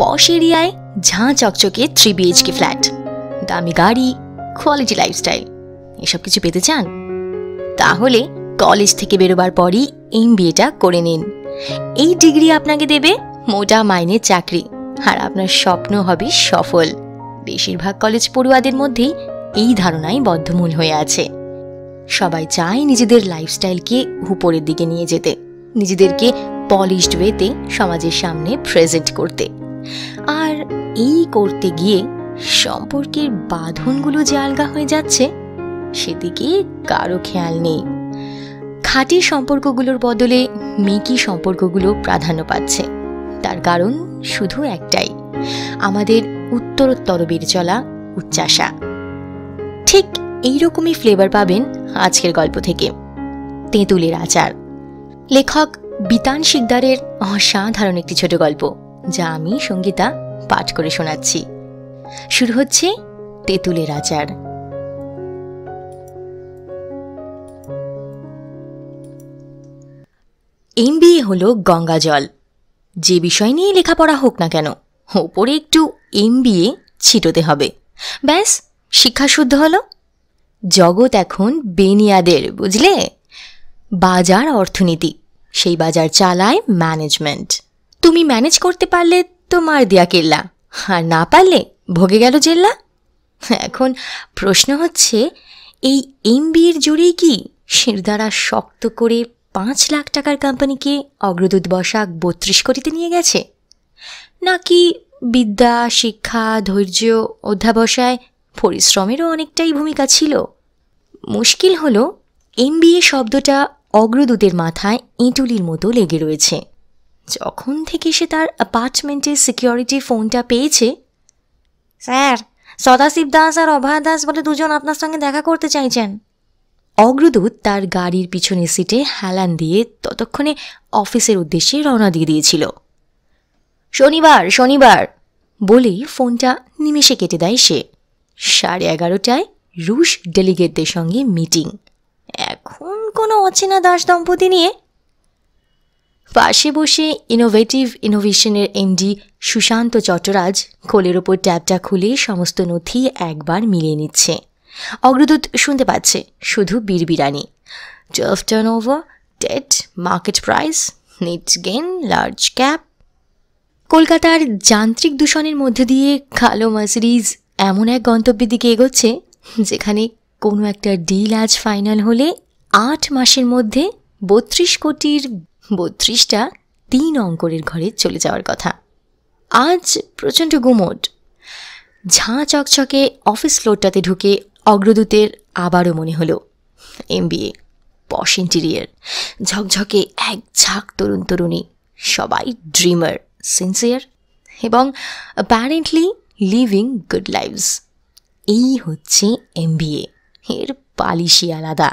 পশ এরিয়ায় ঝাঁ চকচকে থ্রি বিএইচকে ফ্ল্যাট দামি গাড়ি কোয়ালিটি লাইফস্টাইল এসব কিছু পেতে চান তাহলে কলেজ থেকে বেরোবার পরই এম বিএটা করে নিন এই ডিগ্রি আপনাকে দেবে মোটা মাইনে চাকরি আর আপনার স্বপ্ন হবে সফল বেশিরভাগ কলেজ পড়ুয়াদের মধ্যেই এই ধারণাই বদ্ধমূল হয়ে আছে সবাই চায় নিজেদের লাইফস্টাইলকে উপরের দিকে নিয়ে যেতে নিজেদেরকে পলিশড ওয়েতে সমাজের সামনে প্রেজেন্ট করতে আর এই করতে গিয়ে সম্পর্কের বাঁধনগুলো যে আলগা হয়ে যাচ্ছে সেদিকে কারো খেয়াল নেই খাঁটি সম্পর্কগুলোর বদলে মেকি সম্পর্কগুলো প্রাধান্য পাচ্ছে তার কারণ শুধু একটাই আমাদের উত্তরোত্তর বেড়ে চলা উচ্চাসা ঠিক এইরকমই ফ্লেভার পাবেন আজকের গল্প থেকে তেঁতুলের আচার লেখক বিতান শিকদারের অসাধারণ একটি ছোট গল্প যা আমি সঙ্গীতা পাঠ করে শোনাচ্ছি শুরু হচ্ছে তেঁতুলের আচার এমবিএ হলো গঙ্গা জল যে বিষয় নিয়ে লেখাপড়া হোক না কেন ওপরে একটু এমবিএ ছিটোতে হবে ব্যাস শিক্ষা শুদ্ধ হলো জগৎ এখন বেনিয়াদের বুঝলে বাজার অর্থনীতি সেই বাজার চালায় ম্যানেজমেন্ট তুমি ম্যানেজ করতে পারলে তোমার দেয়া কেল্লা আর না পারলে ভোগে গেল জেল্লা এখন প্রশ্ন হচ্ছে এই এমবির জুড়েই কি শিরদারা শক্ত করে পাঁচ লাখ টাকার কোম্পানিকে অগ্রদূত বসাক বত্রিশ কোটিতে নিয়ে গেছে নাকি বিদ্যা শিক্ষা ধৈর্য অধ্যাবসায় পরিশ্রমেরও অনেকটাই ভূমিকা ছিল মুশকিল হলো এমবিএ শব্দটা অগ্রদূতের মাথায় ইঁটুলির মতো লেগে রয়েছে যখন থেকে সে তার অ্যাপার্টমেন্টের সিকিউরিটি ফোনটা পেয়েছে স্যার সদাশিব দাস আর অভয় দাস বলে দুজন আপনার সঙ্গে দেখা করতে চাইছেন অগ্রদূত তার গাড়ির পিছনের সিটে হেলান দিয়ে ততক্ষণে অফিসের উদ্দেশ্যে রওনা দিয়ে দিয়েছিল শনিবার শনিবার বলেই ফোনটা নিমেষে কেটে দেয় সে সাড়ে এগারোটায় রুশ ডেলিগেটদের সঙ্গে মিটিং এখন কোনো অচেনা দাস দম্পতি নিয়ে পাশে বসে ইনোভেটিভ ইনোভেশনের এনডি সুশান্ত চট্টরাজ কোলের ওপর ট্যাবটা খুলে সমস্ত নথি একবার মিলিয়ে নিচ্ছে অগ্রদূত শুনতে পাচ্ছে শুধু বিড়বিড়ানি টফ turn over date market price net gain large cap কলকাতার যান্ত্রিক দূষণের মধ্যে দিয়ে খালো মার্সিডিজ এমন এক গন্তব্যের দিকে এগোচ্ছে যেখানে কোনো একটা ডিল আজ ফাইনাল হলে আট মাসের মধ্যে বত্রিশ কোটির বত্রিশটা তিন অঙ্করের ঘরে চলে যাওয়ার কথা আজ প্রচণ্ড গুমোট ঝাঁ চকচকে অফিস ফ্লোরটাতে ঢুকে অগ্রদূতের আবারও মনে হলো এমবিএ পশ ইন্টিরিয়ার ঝকঝকে এক ঝাঁক তরুণ তরুণী সবাই ড্রিমার সিনসিয়ার এবং অ্যাপারেন্টলি লিভিং গুড লাইভস এই হচ্ছে এমবিএ এর পালিশি আলাদা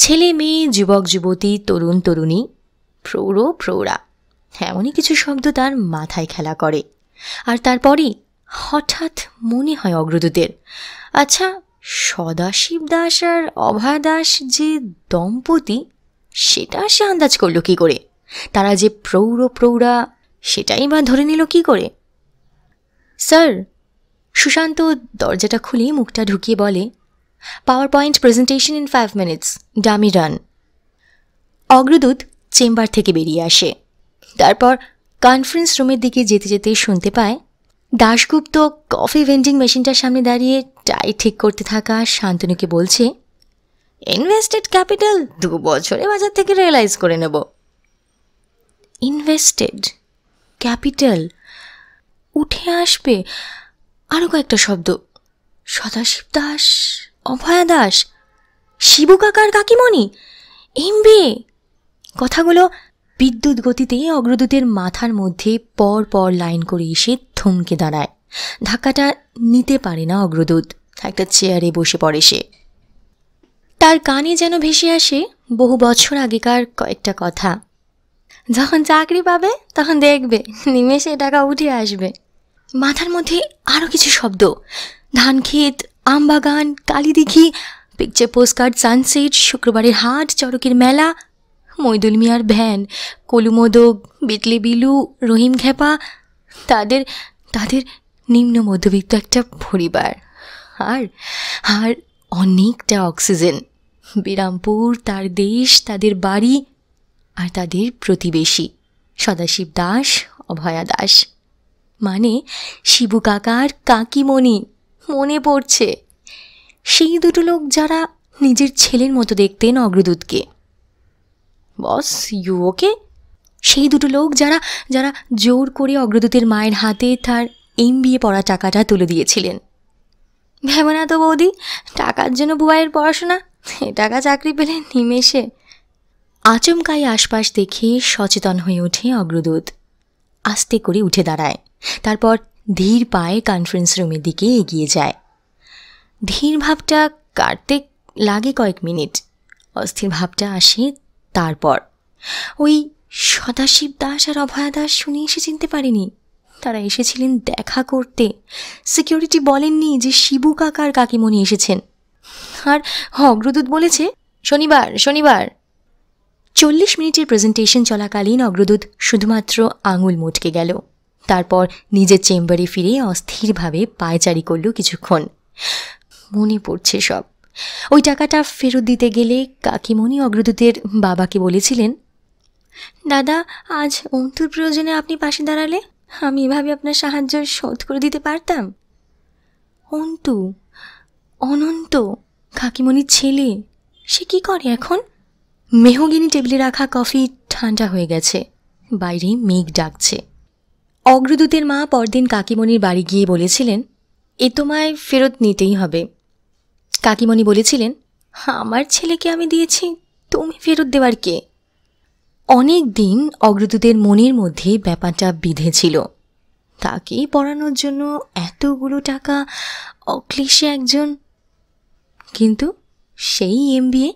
ছেলে মেয়ে যুবক যুবতী তরুণ তরুণী প্রৌঢ় প্রৌঢ়া এমনই কিছু শব্দ তার মাথায় খেলা করে আর তারপরই হঠাৎ মনে হয় অগ্রদূতের আচ্ছা সদাশিব দাস আর অভয় দাস যে দম্পতি সেটা সে আন্দাজ করল কী করে তারা যে প্রৌঢ় প্রৌঢ়া সেটাই বা ধরে নিল কী করে স্যার সুশান্ত দরজাটা খুলে মুখটা ঢুকিয়ে বলে powerpoint presentation in five minutes dummy run Agradoot chamber থেকে বেরিয়ে আসে তারপর কনফারেন্স রুমের দিকে যেতে যেতে শুনতে পায় দাশগুপ্ত কফি ভেন্ডিং মেশিনটার সামনে দাঁড়িয়ে টাই ঠিক করতে থাকা শান্তনুকে বলছে ইনভেস্টেড ক্যাপিটাল দু বছরে বাজার থেকে রিয়েলাইজ করে নেব ইনভেস্টেড ক্যাপিটাল উঠে আসবে আরও কয়েকটা শব্দ সদাশিব দাস অভয়া দাস শিবু কাকার কাকিমণি এমবে কথাগুলো বিদ্যুৎ গতিতে অগ্রদূতের মাথার মধ্যে পর পর লাইন করে এসে থমকে দাঁড়ায় ধাক্কাটা নিতে পারে না অগ্রদূত একটা চেয়ারে বসে পড়ে সে তার কানে যেন ভেসে আসে বহু বছর আগেকার কয়েকটা কথা যখন চাকরি পাবে তখন দেখবে নিমেষে টাকা উঠে আসবে মাথার মধ্যে আরও কিছু শব্দ ধান ক্ষেত আমবাগান কালীদিঘি পিকচার পোস্টকার্ড সানসেট শুক্রবারের হাট চড়কের মেলা মৈদুল মিয়ার ভ্যান কলুমোদক বিটলি বিলু রহিম খেপা তাদের তাদের নিম্ন মধ্যবিত্ত একটা পরিবার আর আর অনেকটা অক্সিজেন বিরামপুর তার দেশ তাদের বাড়ি আর তাদের প্রতিবেশী সদাশিব দাস অভয়া দাস মানে শিবু কাকার কাকিমণি মনে পড়ছে সেই দুটো লোক যারা নিজের ছেলের মতো দেখতেন অগ্রদূতকে বস ইউ ওকে সেই দুটো লোক যারা যারা জোর করে অগ্রদূতের মায়ের হাতে তার এম বিয়ে পড়া টাকাটা তুলে দিয়েছিলেন ভেবনা তো বৌদি টাকার জন্য বুয়ের পড়াশোনা টাকা চাকরি পেলে নিমেষে আচমকাই আশপাশ দেখে সচেতন হয়ে ওঠে অগ্রদূত আস্তে করে উঠে দাঁড়ায় তারপর ধীর পায়ে কনফারেন্স রুমের দিকে এগিয়ে যায় ধীর ভাবটা কাটতে লাগে কয়েক মিনিট অস্থির ভাবটা আসে তারপর ওই সদাশিব দাস আর অভয়া দাস শুনে এসে চিনতে পারেনি তারা এসেছিলেন দেখা করতে সিকিউরিটি বলেননি যে শিবু কাকার কাকিমণি এসেছেন আর হ্যাঁ, অগ্রদূত বলেছে শনিবার শনিবার চল্লিশ মিনিটের প্রেজেন্টেশন চলাকালীন অগ্রদূত শুধুমাত্র আঙুল মুটকে গেল তারপর নিজের চেম্বারে ফিরে অস্থিরভাবে পায়চারি করল কিছুক্ষণ মনে পড়ছে সব ওই টাকাটা ফেরত দিতে গেলে কাকিমণি অগ্রদূতের বাবাকে বলেছিলেন দাদা আজ অন্তুর প্রয়োজনে আপনি পাশে দাঁড়ালে আমি এভাবে আপনার সাহায্য শোধ করে দিতে পারতাম অন্তু অনন্ত কাকিমণির ছেলে সে কি করে এখন মেহগিনি টেবিলে রাখা কফি ঠান্ডা হয়ে গেছে বাইরে মেঘ ডাকছে অগ্রদূতের মা পরদিন কাকিমণির বাড়ি গিয়ে বলেছিলেন এ তোমায় ফেরত নিতেই হবে কাকিমণি বলেছিলেন আমার ছেলেকে আমি দিয়েছি তুমি ফেরত দেওয়ার কে অনেক দিন অগ্রদূতের মনের মধ্যে ব্যাপারটা বিঁধেছিল তাকে পড়ানোর জন্য এতগুলো টাকা অক্লিশে একজন কিন্তু সেই এমবিএ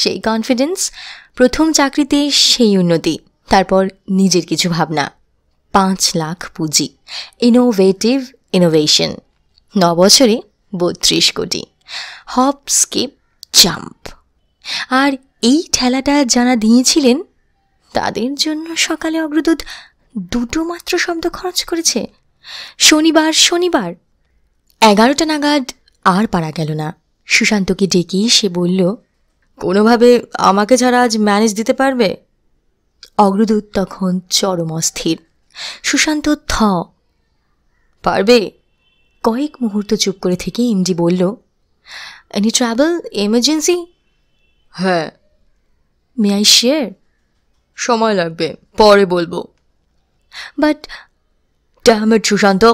সেই কনফিডেন্স প্রথম চাকরিতে সেই উন্নতি তারপর নিজের কিছু ভাবনা পাঁচ লাখ পুঁজি ইনোভেটিভ ইনোভেশন ন বছরে বত্রিশ কোটি হপ স্কিপ জাম্প আর এই ঠেলাটা যারা দিয়েছিলেন তাদের জন্য সকালে অগ্রদূত দুটো মাত্র শব্দ খরচ করেছে শনিবার শনিবার এগারোটা নাগাদ আর পারা গেল না সুশান্তকে ডেকে সে বলল কোনোভাবে আমাকে ছাড়া আজ ম্যানেজ দিতে পারবে অগ্রদূত তখন চরম অস্থির সুশান্ত থ পারবে কয়েক মুহূর্ত চুপ করে থেকে এমজি বলল এনি ট্রাভেল এমার্জেন্সি হ্যাঁ মে আই শেয়ার সময় লাগবে পরে বলবো বাট ডাহমেড সুশান্ত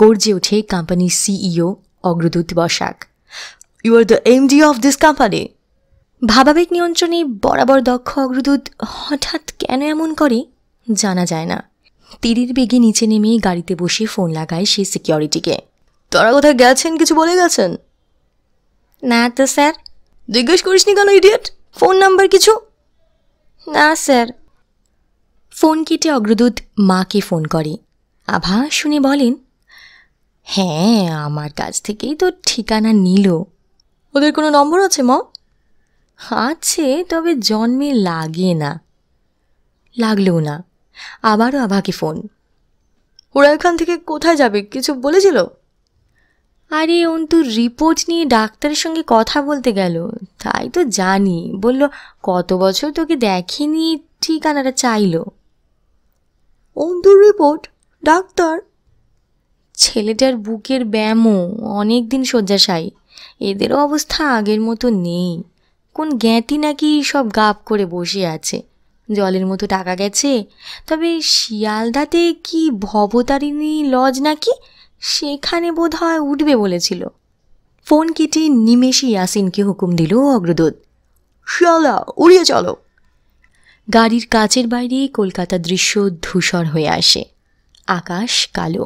গর্জে ওঠে কোম্পানির CEO Agradoot Basak you are the MD of this company ভাবাবেগ নিয়ন্ত্রণে বরাবর দক্ষ অগ্রদূত হঠাৎ কেন এমন করে জানা যায় না তীরের বেগে নিচে নেমে গাড়িতে বসে ফোন লাগায় সে সিকিউরিটিকে তারা কোথায় গেছেন কিছু বলে গেছেন না তো স্যার জিজ্ঞেস করিসনি কেন ইডিয়েট ফোন নাম্বার কিছু না স্যার ফোন কেটে অগ্রদূত মাকে ফোন করে আভা শুনে বলেন হ্যাঁ আমার কাছ থেকেই তো ঠিকানা নিল ওদের কোনো নম্বর আছে ম আছে তবে জন্মে লাগে না লাগলেও না আবারও আভাকে ফোন ওরা এখান থেকে কোথায় যাবে কিছু বলেছিল আরে অন্তু রিপোর্ট নিয়ে ডাক্তারের সঙ্গে কথা বলতে গেল তাই তো জানি বলল কত বছর তোকে দেখিনি ঠিকানাটা চাইল অন্তুর রিপোর্ট ডাক্তার ছেলেটার বুকের ব্যায়ামও অনেক দিন শয্যাশায়ী এদেরও অবস্থা আগের মতো নেই কোন জ্ঞাতি নাকি সব গাপ করে বসে আছে জলের মতো টাকা গেছে তবে শিয়ালদাতে কি ভবতারিণী লজ নাকি সেখানে বোধ হয় উঠবে বলেছিল ফোন কেটে নিমেষে ইয়াসিনকে হুকুম দিল অগ্রদূত শিয়ালদা উড়িয়ে চলো গাড়ির কাচের বাইরে কলকাতা দৃশ্য ধূসর হয়ে আসে আকাশ কালো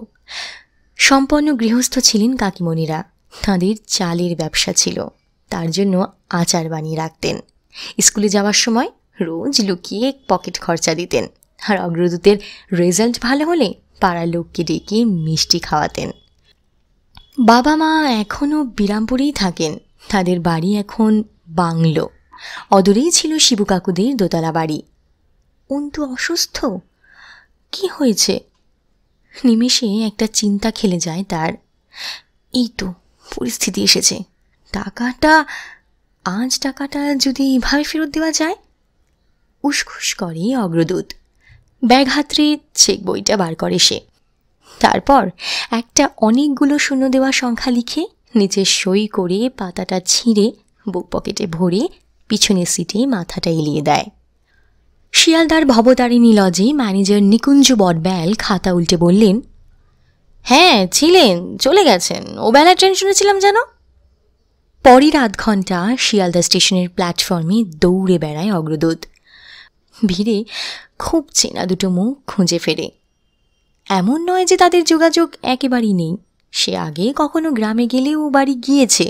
সম্পন্ন গৃহস্থ ছিলেন কাকিমণিরা তাঁদের চালের ব্যবসা ছিল তার জন্য আচার বানিয়ে রাখতেন স্কুলে যাওয়ার সময় রোজ লুকিয়ে পকেট খরচা দিতেন আর অগ্রদূতের রেজাল্ট ভালো হলে পাড়ার লোককে ডেকে মিষ্টি খাওয়াতেন বাবা মা এখনও বিরামপুরেই থাকেন তাদের বাড়ি এখন বাংলো অদূরেই ছিল শিবু কাকুদের দোতলা বাড়ি অন্তু অসুস্থ কি হয়েছে নিমেষে একটা চিন্তা খেলে যায় তার এই তো পরিস্থিতি এসেছে টাকাটা আজ টাকাটা যদি এইভাবে ফেরত দেওয়া যায় উসখুস করে অগ্রদূত ব্যাগ হাতরে চেক বইটা বার করে সে তারপর একটা অনেকগুলো শূন্য দেওয়া সংখ্যা লিখে নিচে সই করে পাতাটা ছিঁড়ে বুক পকেটে ভরে পিছনের সিটে মাথাটা এলিয়ে দেয় শিয়ালদার ভবতারিণী লজে ম্যানেজার নিকুঞ্জ বটব্যাল খাতা উল্টে বললেন হ্যাঁ ছিলেন চলে গেছেন ও বেলা ট্রেন শুনেছিলাম যেন পরের আধ ঘন্টা শিয়ালদা স্টেশনের প্ল্যাটফর্মে দৌড়ে বেড়ায় অগ্রদূত ভিড়ে খুব চেনা দুটো মুখ খুঁজে ফেরে এমন নয় যে তাদের যোগাযোগ একেবারেই নেই সে আগে কখনো গ্রামে গেলেও বাড়ি গিয়েছে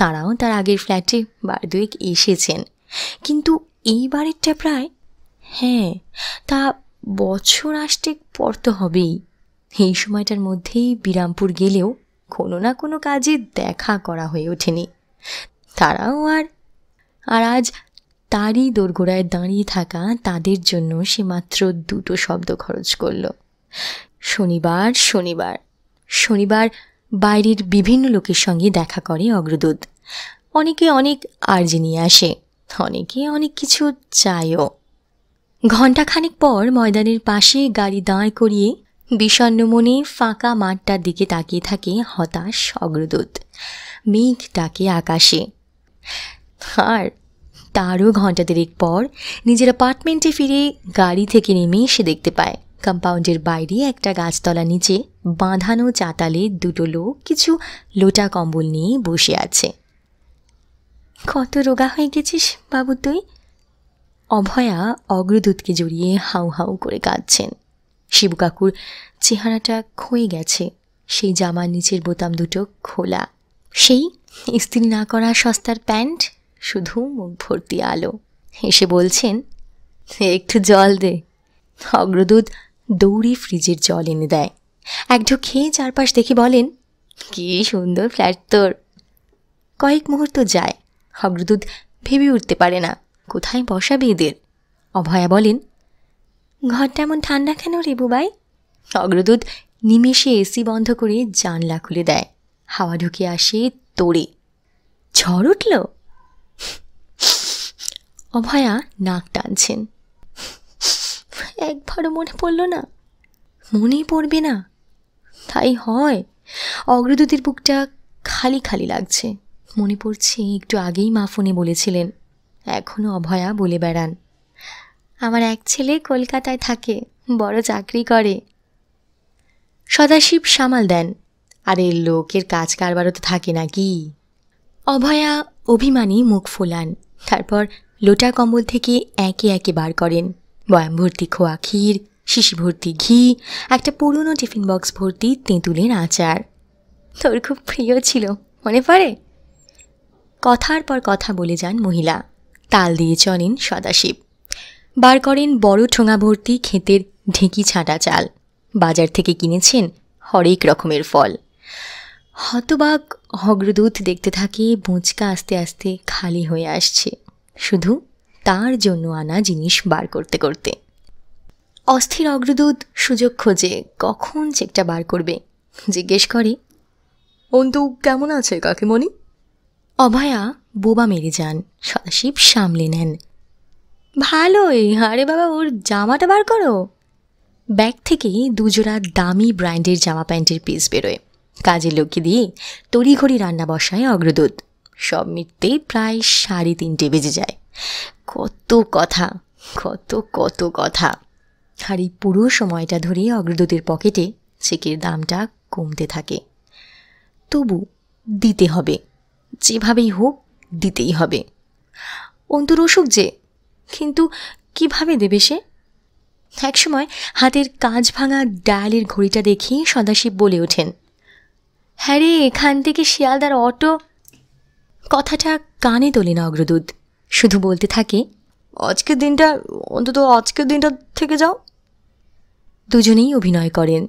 তারাও তার আগের ফ্ল্যাটে বার দুয়েক এসেছেন কিন্তু এই বাড়িরটা প্রায় হ্যাঁ তা বছর আসতে পর তো হবেই এই সময়টার মধ্যেই বিরামপুর গেলেও কোনো না কোনো কাজে দেখা করা হয়ে ওঠেনি তারাও আর আর আজ তারই দোরগোড়ায় দাঁড়িয়ে থাকা তাদের জন্য সে মাত্র দুটো শব্দ খরচ করল শনিবার শনিবার শনিবার বাইরের বিভিন্ন লোকের সঙ্গে দেখা করে অগ্রদূত অনেকে অনেক আর্জি নিয়ে আসে অনেকে অনেক কিছু চায়ও ঘণ্টাখানেক পর ময়দানের পাশে গাড়ি দাঁড় করিয়ে বিষণ্ন মনে ফাঁকা মাঠটার দিকে তাকিয়ে থাকে হতাশ অগ্রদূত মেঘ ডাকে আকাশে আর তারও ঘণ্টা দেরেক পর নিজের অ্যাপার্টমেন্টে ফিরে গাড়ি থেকে নেমে এসে দেখতে পায় কম্পাউন্ডের বাইরে একটা গাছতলা নিচে বাঁধানো চাতালে দুটো লোক কিছু লোটা কম্বল নিয়ে বসে আছে কত রোগা হয়ে গেছিস বাবু তুই অভয়া অগ্রদূতকে জড়িয়ে হাউ হাউ করে কাঁদছেন শিবু কাকুর চেহারাটা ক্ষয়ে গেছে সেই জামার নিচের বোতাম দুটো খোলা সেই ইস্ত্রি না করা সস্তার প্যান্ট শুধু মুখ ভর্তি আলো এসে বলছেন একটু জল দে অগ্রদূত দৌড়ি ফ্রিজের জল এনে দেয় এক খেয়ে চারপাশ দেখে বলেন কি সুন্দর ফ্ল্যাট তোর কয়েক মুহূর্ত যায় অগ্রদূত ভেবে উঠতে পারে না কোথায় বসাবে এদের অভয়া বলেন ঘরটা এমন ঠান্ডা কেন রে বুবাই অগ্রদূত নিমেষে এসি বন্ধ করে জানলা খুলে দেয় হাওয়া ঢুকে আসে তোড়ে ঝড় উঠল অভয়া নাক টানছেন একবারও মনে পড়ল না মনে পড়বে না তাই হয় অগ্রদূতের বুকটা খালি খালি লাগছে মনে পড়ছে একটু আগেই মা ফোনে বলেছিলেন এখনও অভয়া বলে বেড়ান আমার এক ছেলে কলকাতায় থাকে বড় চাকরি করে সদাশিব সামাল দেন আরে লোকের কাজ কারবারও তো থাকে নাকি অভয়া অভিমানী মুখ ফোলান তারপর লোটা কম্বল থেকে একে একে বার করেন বয়াম ভর্তি খোয়া ক্ষীর শিশি ভর্তি ঘি একটা পুরনো টিফিন বক্স ভর্তি তেঁতুলের আচার তোর খুব প্রিয় ছিল মনে পড়ে কথার পর কথা বলে যান মহিলা তাল দিয়ে চলেন সদাশিব বার করেন বড় ঠোঙা ভর্তি ক্ষেতের ঢেঁকি ছাঁটা চাল বাজার থেকে কিনেছেন হরেক রকমের ফল হতবাক অগ্রদূত দেখতে থাকে বোঁচকা আস্তে আস্তে খালি হয়ে আসছে শুধু তার জন্য আনা জিনিস বার করতে করতে অস্থির অগ্রদূত সুযোগ খোঁজে কখন চেকটা বার করবে জিজ্ঞেস করে অন্তু কেমন আছে কাকিমণি অভয়া বোবা মেরে যান সদাশিব সামলে নেন ভালোই আরে বাবা ওর জামাটা বার করো ব্যাগ থেকে দুজোড়া দামি ব্র্যান্ডের জামা প্যান্টের পিস বেরোয় কাজের লোককে দিয়ে তড়িঘড়ি রান্না বসায় অগ্রদূত সব মিটতেই প্রায় সাড়ে তিনটে বেজে যায় কত কথা কত কত কথা আর এই পুরো সময়টা ধরে অগ্রদূতের পকেটে চেকের দামটা কমতে থাকে তবু দিতে হবে যেভাবেই হোক দিতেই হবে অন্তর অসুখ যে কিন্তু কিভাবে দেবে সে একসময় হাতের কাজ ভাঙা ডায়ালের ঘড়িটা দেখেই সদাশিব বলে ওঠেন হ্যাঁ রে এখান থেকে শিয়ালদার অটো কথাটা কানে তোলে না অগ্রদূত শুধু বলতে থাকে আজকের দিনটা অন্তত আজকের দিনটা থেকে যাও দুজনেই অভিনয় করেন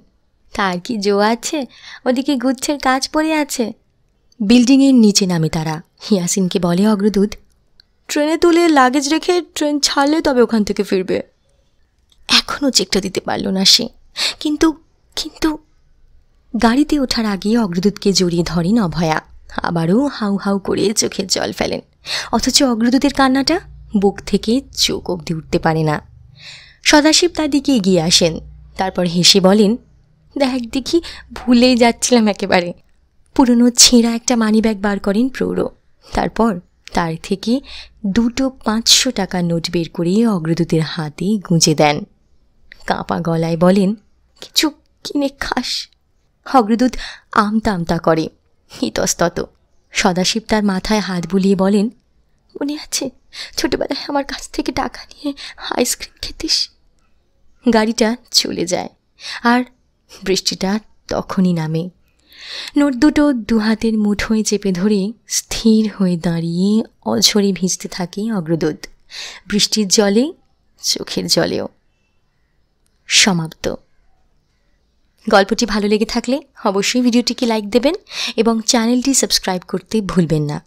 তার কি জো আছে ওদিকে গুচ্ছের কাজ পড়ে আছে বিল্ডিংয়ের নিচে নামে তারা হিয়াসিনকে বলে অগ্রদূত ট্রেনে তুলে লাগেজ রেখে ট্রেন ছাড়লে তবে ওখান থেকে ফিরবে এখনও চেকটা দিতে পারল না সে কিন্তু কিন্তু গাড়িতে ওঠার আগে অগ্রদূতকে জড়িয়ে ধরেন অভয়া আবারও হাউ হাউ করে চোখের জল ফেলেন অথচ অগ্রদূতের কান্নাটা বুক থেকে চোখ অবধি উঠতে পারে না সদাশিব তার দিকে এগিয়ে আসেন তারপর হেসে বলেন দেখ দেখি ভুলেই যাচ্ছিলাম একেবারে পুরনো ছেঁড়া একটা মানিব্যাগ বার করেন প্রৌঢ় তারপর তার থেকে দুটো পাঁচশো টাকা নোট বের করে অগ্রদূতের হাতে গুঁজে দেন কাঁপা গলায় বলেন কিছু কিনে খাস অগ্রদূত আমতা আমতা করে ইতস্তত সদাশিব তার মাথায় হাত বুলিয়ে বলেন মনে আছে ছোটবেলায় আমার কাছ থেকে টাকা নিয়ে আইসক্রিম খেতিস গাড়িটা চলে যায় আর বৃষ্টিটা তখনই নামে নোট দুটো দুহাতের মুঠোয় চেপে ধরে স্থির হয়ে দাঁড়িয়ে অঝরে ভিজতে থাকে অগ্রদূত বৃষ্টির জলে চোখের জলেও সমাপ্ত গল্পটি ভালো লেগে থাকলে অবশ্যই ভিডিওটিকে লাইক দেবেন এবং চ্যানেলটি সাবস্ক্রাইব করতে ভুলবেন না